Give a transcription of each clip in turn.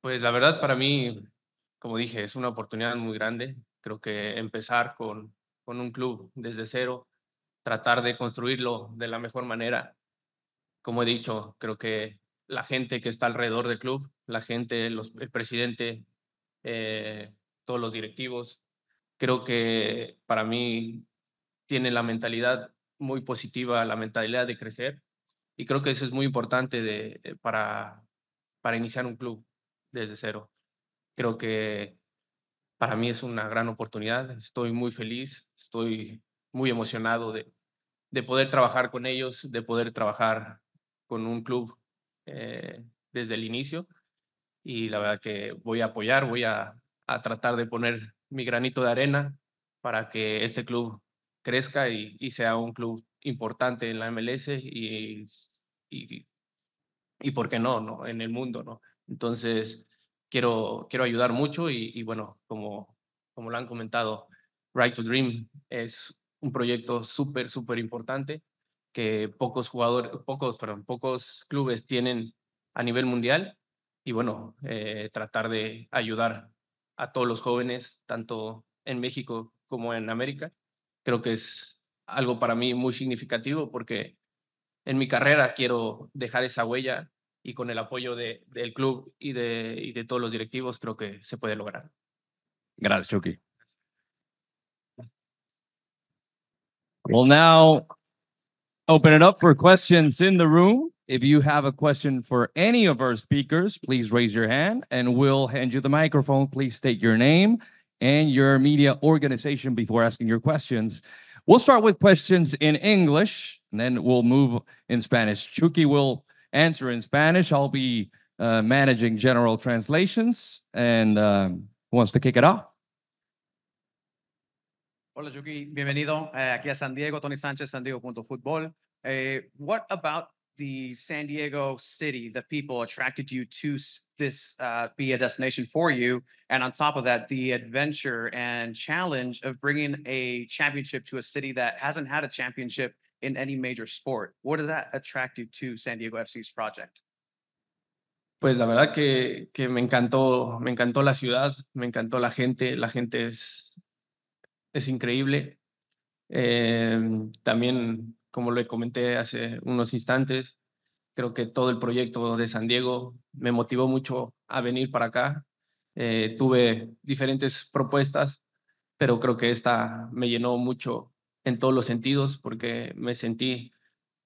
Pues la verdad para mí, como dije, es una oportunidad muy grande. Creo que empezar con, con un club desde cero, tratar de construirlo de la mejor manera. Como he dicho, creo que la gente que está alrededor del club, la gente, el presidente, eh, todos los directivos, creo que para mí tiene la mentalidad muy positiva, la mentalidad de crecer. Y creo que eso es muy importante de, eh, para, para iniciar un club desde cero. Creo que para mí es una gran oportunidad. Estoy muy feliz, estoy muy emocionado de, poder trabajar con ellos, de poder trabajar con un club eh, desde el inicio. Y la verdad que voy a apoyar, voy a, tratar de poner mi granito de arena para que este club crezca y, sea un club importante en la MLS y, y, y ¿por qué no, no? En el mundo, ¿no? Entonces, quiero, quiero ayudar mucho y, bueno, como, como lo han comentado, Right to Dream es un proyecto súper, súper importante que pocos jugadores, pocos, perdón, pocos clubes tienen a nivel mundial y bueno, eh, tratar de ayudar a todos los jóvenes, tanto en México como en América. Creo que es algo para mí muy significativo porque en mi carrera quiero dejar esa huella y con el apoyo de, del club y de, y de todos los directivos creo que se puede lograr. Gracias, Chucky. We'll now open it up for questions in the room. If you have a question for any of our speakers, please raise your hand and we'll hand you the microphone. Please state your name and your media organization before asking your questions. We'll start with questions in English and then we'll move in Spanish. Chucky will answer in Spanish. I'll be uh, managing general translations. And um, who wants to kick it off? Hola, Yuki. Bienvenido uh, aquí a San Diego, Tony Sanchez, San Diego.futbol. Uh, eh, what about the San Diego city, the people attracted you to this uh, be a destination for you? And on top of that, the adventure and challenge of bringing a championship to a city that hasn't had a championship in any major sport. What does that San Diego FC's project? Pues la verdad que, que me encantó, me encantó la ciudad, me encantó la gente, la gente es, es increíble. Em, también, como le comenté hace unos instantes, creo que todo el proyecto de San Diego me motivó mucho a venir para acá. Eh, tuve diferentes propuestas, pero creo que esta me llenó mucho en todos los sentidos porque me sentí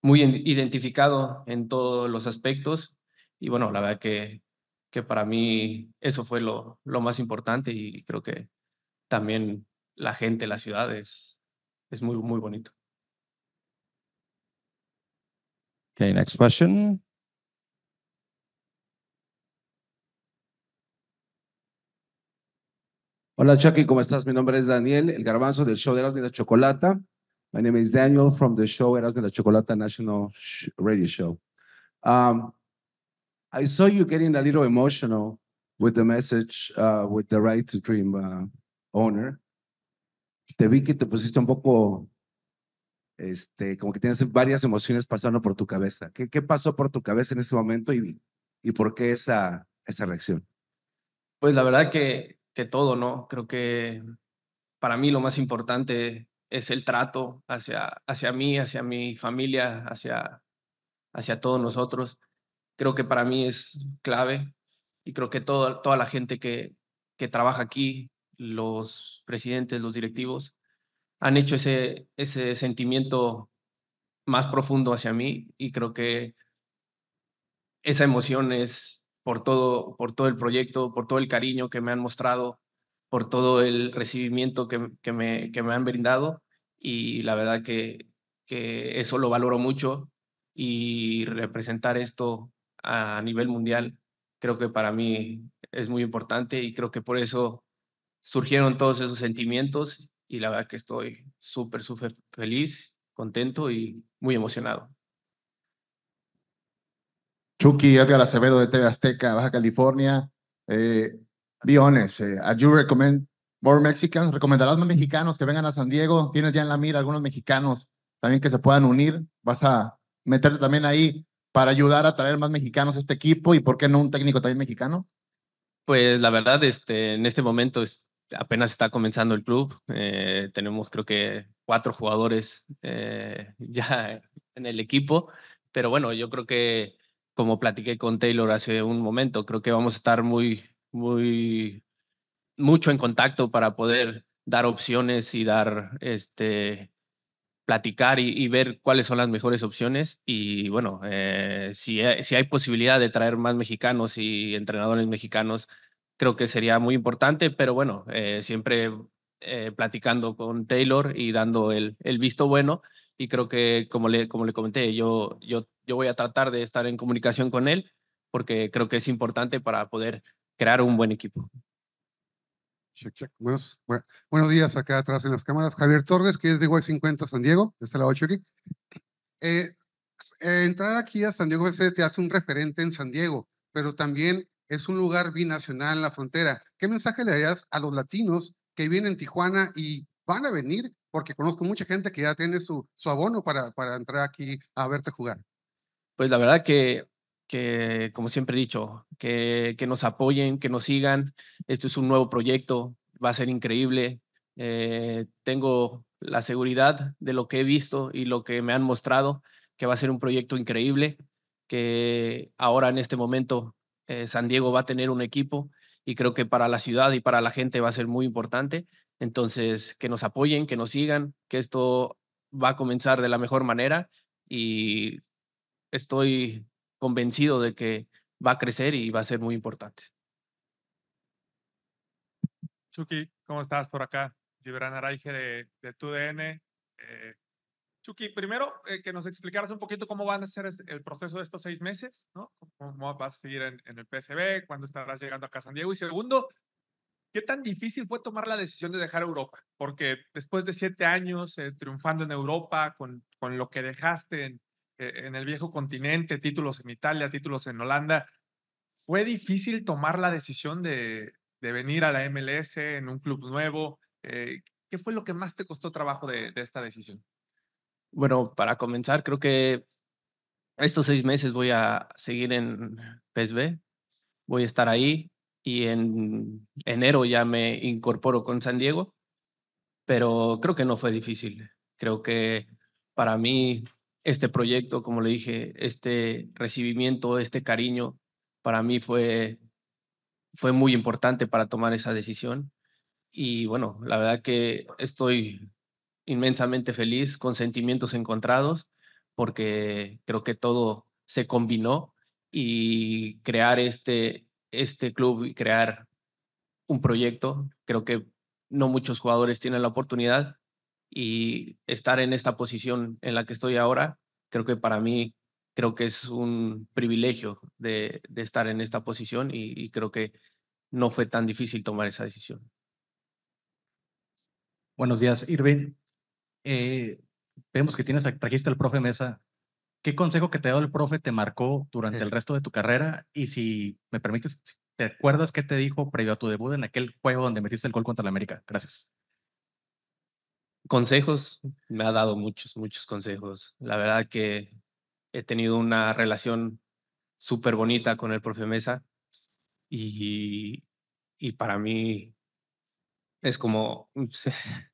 muy identificado en todos los aspectos y bueno, la verdad que, que para mí eso fue lo, lo más importante y creo que también la gente, la ciudad es, muy, muy bonito. Okay, next question. Hola Chucky, ¿cómo estás? Mi nombre es Daniel, el garbanzo del show de Erasmus de la Chocolata. My name is Daniel from the show Erasmus de la Chocolata National Radio Show. Um, I saw you getting a little emotional with the message uh, with the right to dream uh, owner. Te vi que te pusiste un poco, este, como que tienes varias emociones pasando por tu cabeza. ¿Qué, qué pasó por tu cabeza en ese momento y, y por qué esa, esa reacción? Pues la verdad que que todo, ¿no? Creo que para mí lo más importante es el trato hacia, hacia mí, hacia mi familia, hacia, hacia todos nosotros. Creo que para mí es clave y creo que toda, toda la gente que, que trabaja aquí, los presidentes, los directivos, han hecho ese, ese sentimiento más profundo hacia mí y creo que esa emoción es por todo, por todo el proyecto, por todo el cariño que me han mostrado, por todo el recibimiento que, que, me, que me han brindado y la verdad que, que eso lo valoro mucho y representar esto a nivel mundial creo que para mí es muy importante y creo que por eso surgieron todos esos sentimientos y la verdad que estoy súper, súper feliz, contento y muy emocionado. Chucky, Edgar Acevedo de TV Azteca, Baja California. Eh, be eh, ¿Recomendarás más mexicanos que vengan a San Diego? ¿Tienes ya en la mira algunos mexicanos también que se puedan unir? ¿Vas a meterte también ahí para ayudar a traer más mexicanos a este equipo y por qué no un técnico también mexicano? Pues la verdad, este, en este momento apenas está comenzando el club. Eh, tenemos creo que cuatro jugadores eh, ya en el equipo, pero bueno, yo creo que como platiqué con Taylor hace un momento, creo que vamos a estar muy, muy, mucho en contacto para poder dar opciones y dar, este, platicar y, ver cuáles son las mejores opciones. Y bueno, eh, si, hay posibilidad de traer más mexicanos y entrenadores mexicanos, creo que sería muy importante, pero bueno, eh, siempre eh, platicando con Taylor y dando el visto bueno y creo que, como le, como le comenté, yo, yo, yo voy a tratar de estar en comunicación con él porque creo que es importante para poder crear un buen equipo. Buenos, buenos días acá atrás en las cámaras. Javier Torres, que es de Y50 San Diego, está la 8 aquí. entrar aquí a San Diego te hace un referente en San Diego, pero también es un lugar binacional en la frontera. ¿Qué mensaje le darías a los latinos que vienen a Tijuana y van a venir porque conozco mucha gente que ya tiene su, abono para, para entrar aquí a verte jugar. Pues la verdad que, que como siempre he dicho, que, que nos apoyen, que nos sigan. Esto es un nuevo proyecto, va a ser increíble. Eh, tengo la seguridad de lo que he visto y lo que me han mostrado, que va a ser un proyecto increíble, que ahora en este momento eh, San Diego va a tener un equipo y creo que para la ciudad y para la gente va a ser muy importante entonces, que nos apoyen, que nos sigan, que esto va a comenzar de la mejor manera y estoy convencido de que va a crecer y va a ser muy importante. Chucky, ¿cómo estás por acá? Gibran Araige de, de TUDN. Eh, Chucky, primero eh, que nos explicaras un poquito cómo van a ser el proceso de estos seis meses, ¿no? ¿Cómo vas a seguir en, en el PSB? ¿Cuándo estarás llegando acá a San Diego? Y segundo, ¿Qué tan difícil fue tomar la decisión de dejar Europa? Porque después de siete años eh, triunfando en Europa, con, lo que dejaste e, en, el viejo continente, títulos en Italia, títulos en Holanda, ¿fue difícil tomar la decisión de, venir a la MLS en un club nuevo? Eh, ¿Qué fue lo que más te costó trabajo de, de, esta decisión? Bueno, para comenzar, creo que estos seis meses voy a seguir en PSV, voy a estar ahí y en enero ya me incorporo con San Diego, pero creo que no fue difícil. Creo que para mí este proyecto, como le dije, este recibimiento, este cariño, para mí fue, fue muy importante para tomar esa decisión. Y bueno, la verdad que estoy inmensamente feliz, con sentimientos encontrados, porque creo que todo se combinó y crear este, este club y crear un proyecto. Creo que no muchos jugadores tienen la oportunidad y estar en esta posición en la que estoy ahora, creo que para mí, creo que es un privilegio de, estar en esta posición y, creo que no fue tan difícil tomar esa decisión. Buenos días, Irving. Eh, vemos que tienes, trajiste al profe Mesa ¿Qué consejo que te dado el profe te marcó durante el resto de tu carrera? Y si me permites, ¿te acuerdas qué te dijo previo a tu debut en aquel juego donde metiste el gol contra la América? Gracias. Consejos, me ha dado muchos, muchos consejos. La verdad que he tenido una relación súper bonita con el profe Mesa y para mí es como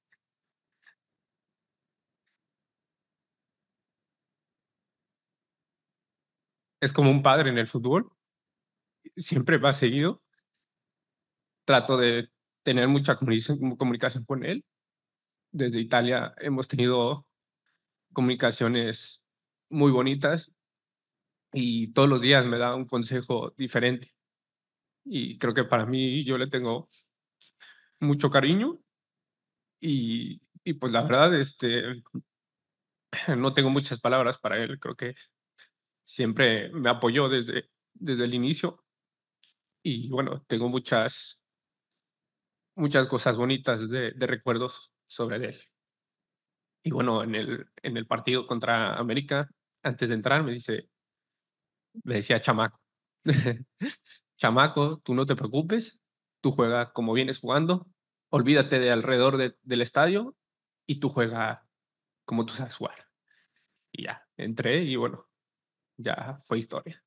es como un padre en el fútbol, siempre va seguido. Trato de tener mucha comunicación con él. Desde Italia hemos tenido comunicaciones muy bonitas y todos los días me da un consejo diferente. Y creo que para mí yo le tengo mucho cariño y, y pues la verdad, este, no tengo muchas palabras para él. Creo que siempre me apoyó desde, desde el inicio y bueno, tengo muchas, muchas cosas bonitas de, recuerdos sobre él. Y bueno, en el, en el partido contra América, antes de entrar, me dice, me decía chamaco, chamaco, tú no te preocupes, tú juega como vienes jugando, olvídate de alrededor del estadio y tú juega como tú sabes jugar. Y ya, entré y bueno, ya fue historia.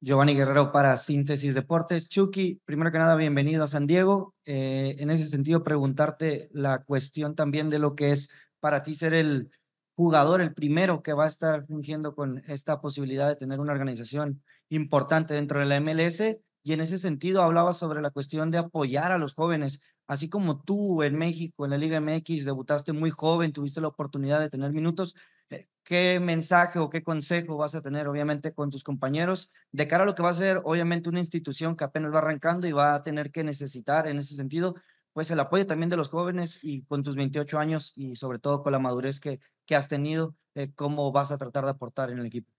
Giovanni Guerrero para Síntesis Deportes. Chucky, primero que nada, bienvenido a San Diego. Eh, en ese sentido, preguntarte la cuestión también de lo que es para ti ser el jugador, el primero que va a estar fingiendo con esta posibilidad de tener una organización importante dentro de la MLS. Y en ese sentido, hablabas sobre la cuestión de apoyar a los jóvenes. Así como tú en México, en la Liga MX, debutaste muy joven, tuviste la oportunidad de tener minutos. Eh, qué mensaje o qué consejo vas a tener, obviamente, con tus compañeros de cara a lo que va a ser, obviamente, una institución que apenas va arrancando y va a tener que necesitar en ese sentido, pues el apoyo también de los jóvenes y con tus 28 años y sobre todo con la madurez que, que has tenido, eh, cómo vas a tratar de aportar en el equipo.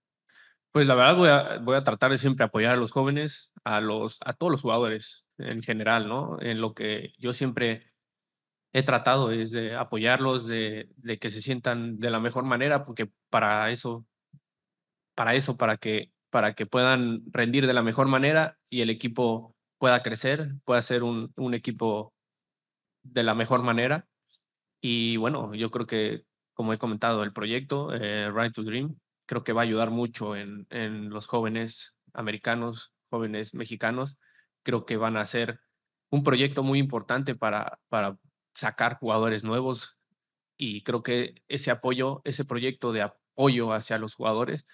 Pues la verdad voy a, voy a tratar de siempre apoyar a los jóvenes, a, los, a todos los jugadores en general, ¿no? En lo que yo siempre he tratado de apoyarlos, de, que se sientan de la mejor manera, porque para eso, para eso, para que, para que puedan rendir de la mejor manera y el equipo pueda crecer, pueda ser un, un equipo de la mejor manera. Y bueno, yo creo que, como he comentado, el proyecto eh, Ride Right to Dream creo que va a ayudar mucho en, en los jóvenes americanos, jóvenes mexicanos. Creo que van a ser un proyecto muy importante para, para sacar jugadores nuevos y creo que ese apoyo, ese proyecto de apoyo hacia los jugadores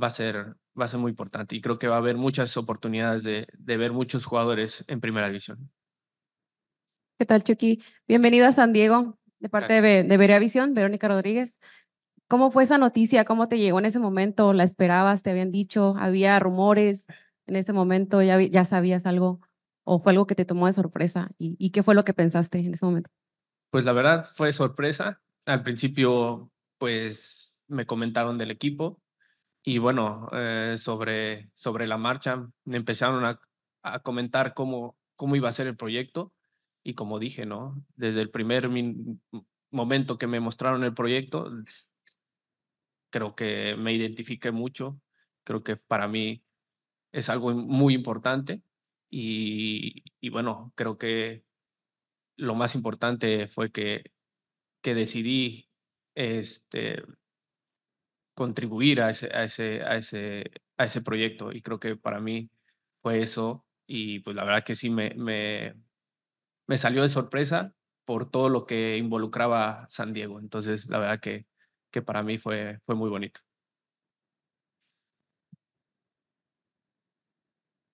va a ser, va a ser muy importante y creo que va a haber muchas oportunidades de, de ver muchos jugadores en primera división. ¿Qué tal, Chucky? Bienvenido a San Diego de parte de, de Visión, Verónica Rodríguez. ¿Cómo fue esa noticia? ¿Cómo te llegó en ese momento? ¿La esperabas? ¿Te habían dicho? ¿Había rumores? En ese momento ya, ya sabías algo o fue algo que te tomó de sorpresa? ¿Y, qué fue lo que pensaste en ese momento? Pues la verdad fue sorpresa. Al principio, pues me comentaron del equipo y bueno, eh, sobre, sobre la marcha me empezaron a, a, comentar cómo, cómo iba a ser el proyecto y como dije, ¿no? Desde el primer momento que me mostraron el proyecto, creo que me identifiqué mucho, creo que para mí es algo muy importante y, bueno, creo que lo más importante fue que, que decidí este, contribuir a ese, a, ese, a, ese, a ese proyecto y creo que para mí fue eso y pues la verdad que sí me, me, me salió de sorpresa por todo lo que involucraba San Diego. Entonces, la verdad que, que para mí fue, fue muy bonito.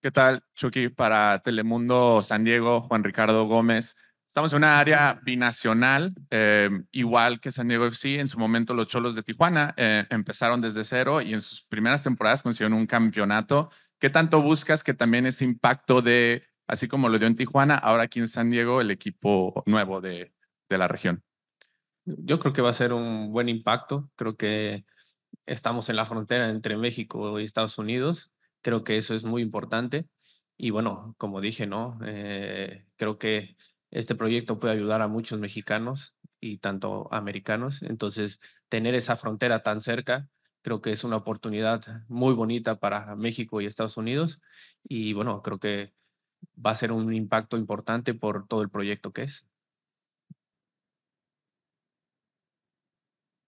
¿Qué tal, Chucky? Para Telemundo San Diego, Juan Ricardo Gómez. Estamos en una área binacional, eh, igual que San Diego FC. En su momento, los Cholos de Tijuana eh, empezaron desde cero y en sus primeras temporadas consiguieron un campeonato. ¿Qué tanto buscas que también ese impacto de, así como lo dio en Tijuana, ahora aquí en San Diego, el equipo nuevo de, de la región? Yo creo que va a ser un buen impacto. Creo que estamos en la frontera entre México y Estados Unidos Creo que eso es muy importante. Y bueno, como dije, ¿no? Eh, creo que este proyecto puede ayudar a muchos mexicanos y tanto americanos. Entonces, tener esa frontera tan cerca, creo que es una oportunidad muy bonita para México y Estados Unidos. Y bueno, creo que va a ser un impacto importante por todo el proyecto que es.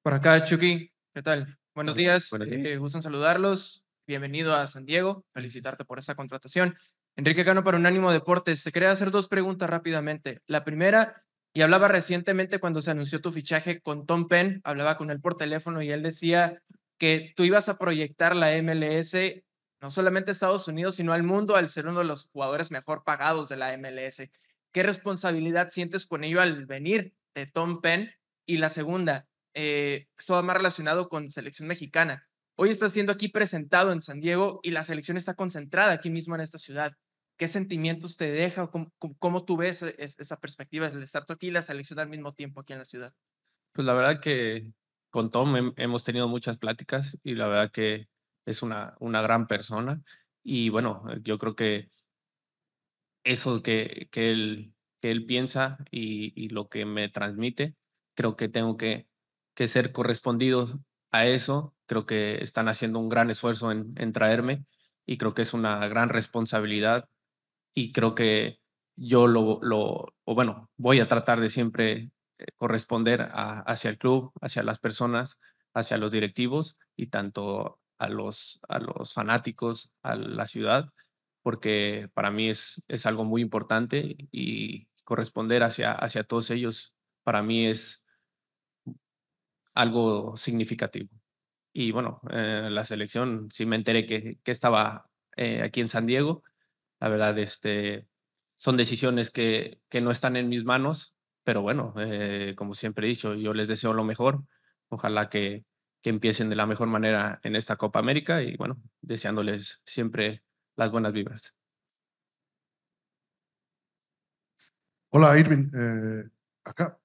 Por acá, Chucky, ¿qué tal? Buenos días, Buenos eh, gusto saludarlos bienvenido a San Diego, felicitarte por esa contratación. Enrique Cano para Unánimo Deportes, Se quería hacer dos preguntas rápidamente. La primera, y hablaba recientemente cuando se anunció tu fichaje con Tom Penn, hablaba con él por teléfono y él decía que tú ibas a proyectar la MLS no solamente a Estados Unidos, sino al mundo al ser uno de los jugadores mejor pagados de la MLS. ¿Qué responsabilidad sientes con ello al venir de Tom Penn? Y la segunda, eh, esto más relacionado con selección mexicana. Hoy está siendo aquí presentado en San Diego y la selección está concentrada aquí mismo en esta ciudad. ¿Qué sentimientos te deja? ¿Cómo, tú ves e, esa perspectiva del estar tú aquí y la selección al mismo tiempo aquí en la ciudad? Pues la verdad que con Tom hemos tenido muchas pláticas y la verdad que es una, una gran persona. Y bueno, yo creo que eso que, que, él, que él piensa y, lo que me transmite, creo que tengo que, que ser correspondido a eso. Creo que están haciendo un gran esfuerzo en, traerme y creo que es una gran responsabilidad y creo que yo lo, lo o bueno, voy a tratar de siempre eh, corresponder hacia el club, hacia las personas, hacia los directivos y tanto a los, a los fanáticos, a la ciudad, porque para mí es, es algo muy importante y corresponder hacia, hacia todos ellos para mí es, algo significativo. Y bueno, eh, la selección, si me enteré que, que estaba eh, aquí en San Diego. La verdad, este, son decisiones que, no están en mis manos, pero bueno, eh, como siempre he dicho, yo les deseo lo mejor. Ojalá que, que empiecen de la mejor manera en esta Copa América y bueno, deseándoles siempre las buenas vibras. Hola, Irving. acá,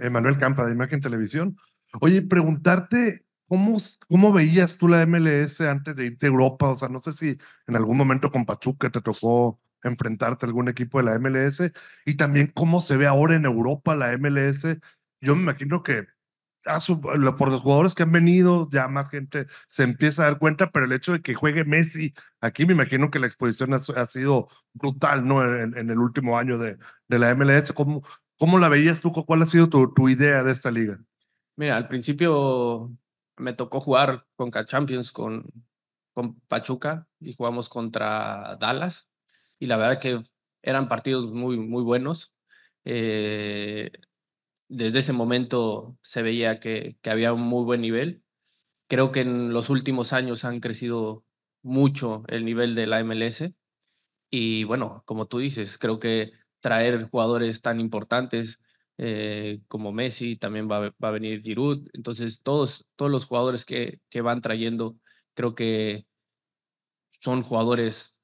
Emanuel Campa de Imagen Televisión. Oye, preguntarte, ¿cómo, ¿cómo veías tú la MLS antes de irte a Europa? O sea, no sé si en algún momento con Pachuca te tocó enfrentarte a algún equipo de la MLS y también cómo se ve ahora en Europa la MLS. Yo me imagino que por los jugadores que han venido, ya más gente se empieza a dar cuenta, pero el hecho de que juegue Messi aquí, me imagino que la exposición ha, sido brutal, ¿no? En, el último año de, de, la MLS. ¿Cómo, ¿Cómo la veías tú? ¿Cuál ha sido tu, tu idea de esta liga? Mira, al principio me tocó jugar con Champions con, con Pachuca y jugamos contra Dallas y la verdad que eran partidos muy, muy buenos. Eh, desde ese momento se veía que, que, había un muy buen nivel. Creo que en los últimos años han crecido mucho el nivel de la MLS. Y bueno, como tú dices, creo que traer jugadores tan importantes eh, como Messi, también va, a venir Giroud. Entonces, todos, todos los jugadores que, que van trayendo, creo que son jugadores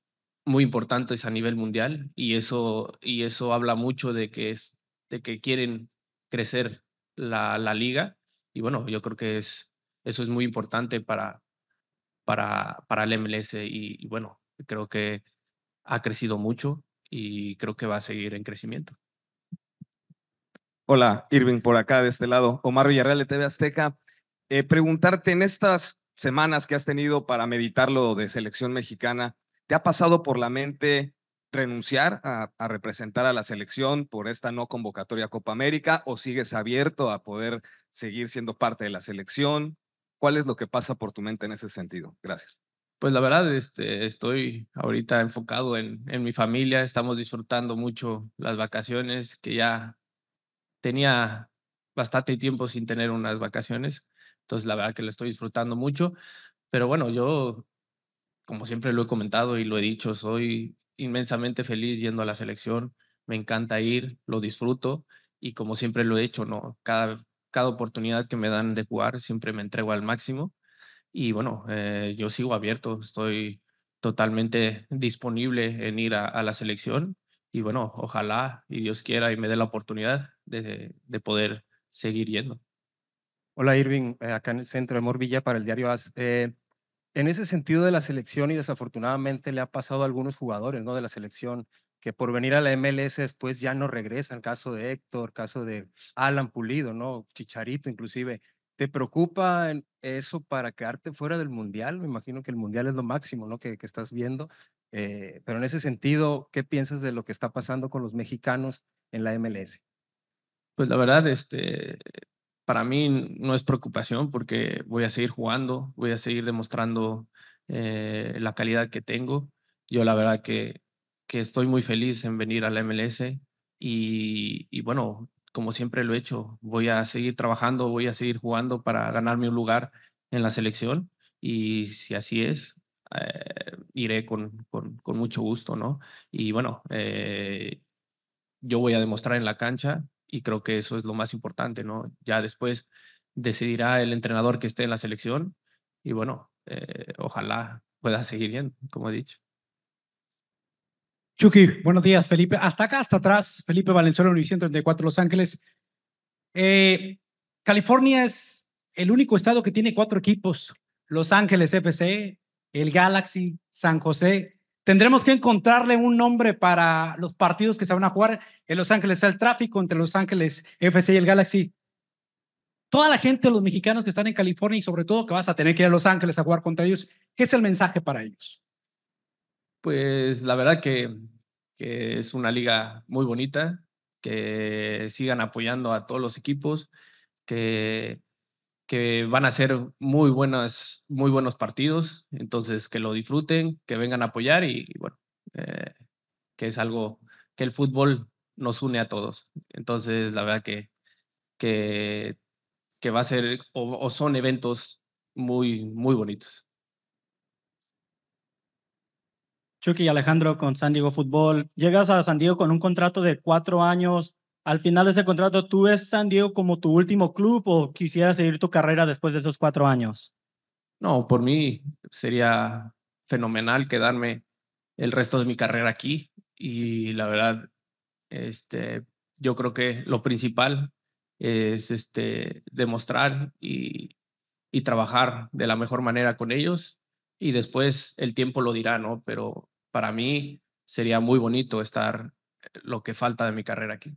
muy importantes a nivel mundial y eso, y eso habla mucho de que, es, de que quieren crecer la, la liga. Y bueno, yo creo que es, eso es muy importante para, para, para el MLS y bueno, creo que ha crecido mucho y creo que va a seguir en crecimiento. Hola, Irving, por acá, de este lado. Omar Villarreal de TV Azteca. Eh, preguntarte, en estas semanas que has tenido para meditar lo de selección mexicana, ¿te ha pasado por la mente renunciar a, representar a la selección por esta no convocatoria Copa América o sigues abierto a poder seguir siendo parte de la selección? ¿Cuál es lo que pasa por tu mente en ese sentido? Gracias. Pues la verdad, este, estoy ahorita enfocado en, en mi familia, estamos disfrutando mucho las vacaciones que ya tenía bastante tiempo sin tener unas vacaciones, entonces la verdad que lo estoy disfrutando mucho, pero bueno, yo, como siempre lo he comentado y lo he dicho, soy inmensamente feliz yendo a la selección, me encanta ir, lo disfruto y como siempre lo he hecho, ¿no? Cada, cada oportunidad que me dan de jugar siempre me entrego al máximo y bueno, eh, yo sigo abierto, estoy totalmente disponible en ir a, a la selección y bueno, ojalá y Dios quiera y me dé la oportunidad, de, poder seguir yendo. Hola Irving, eh, acá en el centro de Morvilla para el diario AS. Eh, en ese sentido de la selección y desafortunadamente le ha pasado a algunos jugadores ¿no? de la selección que por venir a la MLS después ya no regresan, caso de Héctor, caso de Alan Pulido, ¿no? Chicharito inclusive. ¿Te preocupa eso para quedarte fuera del Mundial? Me imagino que el Mundial es lo máximo, ¿no? Que, que estás viendo. Eh, pero en ese sentido, ¿qué piensas de lo que está pasando con los mexicanos en la MLS? Pues la verdad, este, para mí no es preocupación porque voy a seguir jugando, voy a seguir demostrando eh, la calidad que tengo. Yo la verdad que, que estoy muy feliz en venir a la MLS y, bueno, como siempre lo he hecho, voy a seguir trabajando, voy a seguir jugando para ganarme un lugar en la selección y si así es, eh, iré con, con, mucho gusto, ¿no? Y bueno, eh, yo voy a demostrar en la cancha y creo que eso es lo más importante, ¿no? Ya después decidirá el entrenador que esté en la selección y bueno, eh, ojalá pueda seguir bien, como he dicho. Chucky, buenos días, Felipe. Hasta acá, hasta atrás, Felipe Valenzuela, Univision 34, Los Ángeles. Eh, California es el único estado que tiene cuatro equipos. Los Ángeles FC, el Galaxy, San José Tendremos que encontrarle un nombre para los partidos que se van a jugar en Los Ángeles. el tráfico entre Los Ángeles FC y el Galaxy. Toda la gente, los mexicanos que están en California y sobre todo que vas a tener que ir a Los Ángeles a jugar contra ellos, ¿qué es el mensaje para ellos? Pues la verdad que es una liga muy bonita, que sigan apoyando a todos los equipos, que que van a ser muy, buenas, muy buenos partidos, entonces que lo disfruten, que vengan a apoyar y, bueno, eh, que es algo que el fútbol nos une a todos. Entonces, la verdad que, que, va a ser o, son eventos muy, muy bonitos. Chucky Alejandro con San Diego Fútbol. Llegas a San Diego con un contrato de cuatro años, al final de ese contrato, ¿tú ves San Diego como tu último club o quisieras seguir tu carrera después de esos cuatro años? No, por mí sería fenomenal quedarme el resto de mi carrera aquí y la verdad, este, yo creo que lo principal es este, demostrar y, y trabajar de la mejor manera con ellos y después el tiempo lo dirá, ¿no? Pero para mí sería muy bonito estar lo que falta de mi carrera aquí.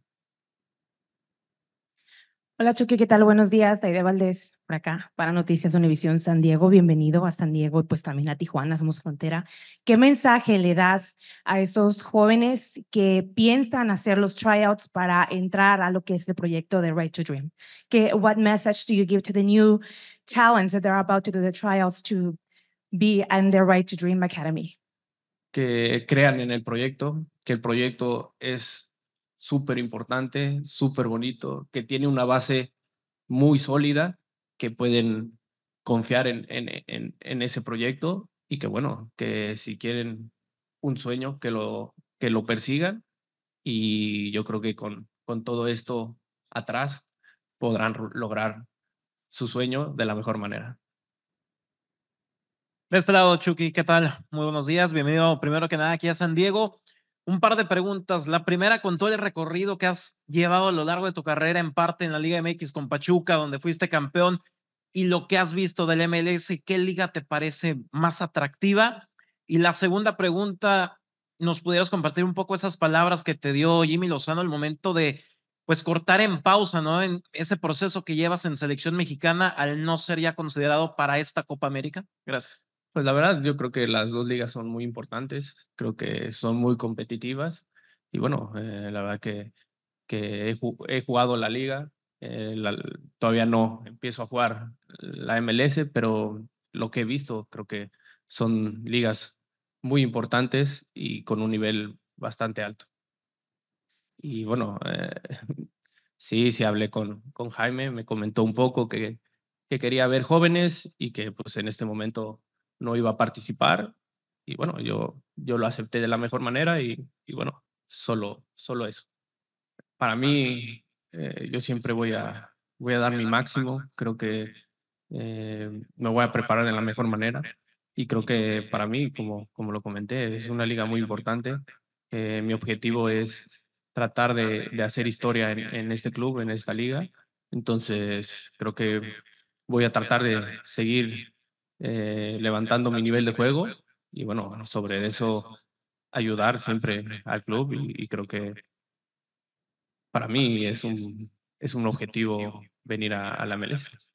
Hola Chucky, ¿qué tal? Buenos días. Aire Valdés, por acá, para Noticias Univisión San Diego. Bienvenido a San Diego y pues también a Tijuana, somos frontera. ¿Qué mensaje le das a esos jóvenes que piensan hacer los tryouts para entrar a lo que es el proyecto de Right to Dream? ¿Qué, what message do you give to the new talents that are about to do the tryouts to be in the Right to Dream Academy? Que crean en el proyecto, que el proyecto es súper importante, súper bonito, que tiene una base muy sólida, que pueden confiar en, e, en, en, ese proyecto y que bueno, que si quieren un sueño, que lo, que lo persigan. Y yo creo que con, con todo esto atrás podrán lograr su sueño de la mejor manera. De este lado, Chucky, ¿qué tal? Muy buenos días. Bienvenido primero que nada aquí a San Diego un par de preguntas. La primera, con todo el recorrido que has llevado a lo largo de tu carrera, en parte en la Liga MX con Pachuca, donde fuiste campeón, y lo que has visto del MLS, ¿qué liga te parece más atractiva? Y la segunda pregunta, ¿nos pudieras compartir un poco esas palabras que te dio Jimmy Lozano al momento de pues cortar en pausa, ¿no? En ese proceso que llevas en selección mexicana al no ser ya considerado para esta Copa América. Gracias. Pues la verdad, yo creo que las dos ligas son muy importantes, creo que son muy competitivas y bueno, eh, la verdad que, que he, jugado la liga, eh, todavía no empiezo a jugar la MLS, pero lo que he visto creo que son ligas muy importantes y con un nivel bastante alto. Y bueno, eh, sí, sí hablé con, con Jaime, me comentó un poco que, que quería ver jóvenes y que pues en este momento no iba a participar y bueno, yo, yo lo acepté de la mejor manera y, bueno, solo, solo eso. Para mí, eh, yo siempre voy a, voy a dar mi máximo, creo que me voy a preparar en la mejor manera y creo que para mí, como, como lo comenté, es una liga muy importante. mi objetivo es tratar de, hacer historia en, este club, en esta liga. Entonces, creo que voy a tratar de seguir eh, eh, levantando mi nivel de juego y bueno, sobre eso ayudar siempre al club y, creo que para mí es un, es un objetivo venir a, a la MLS.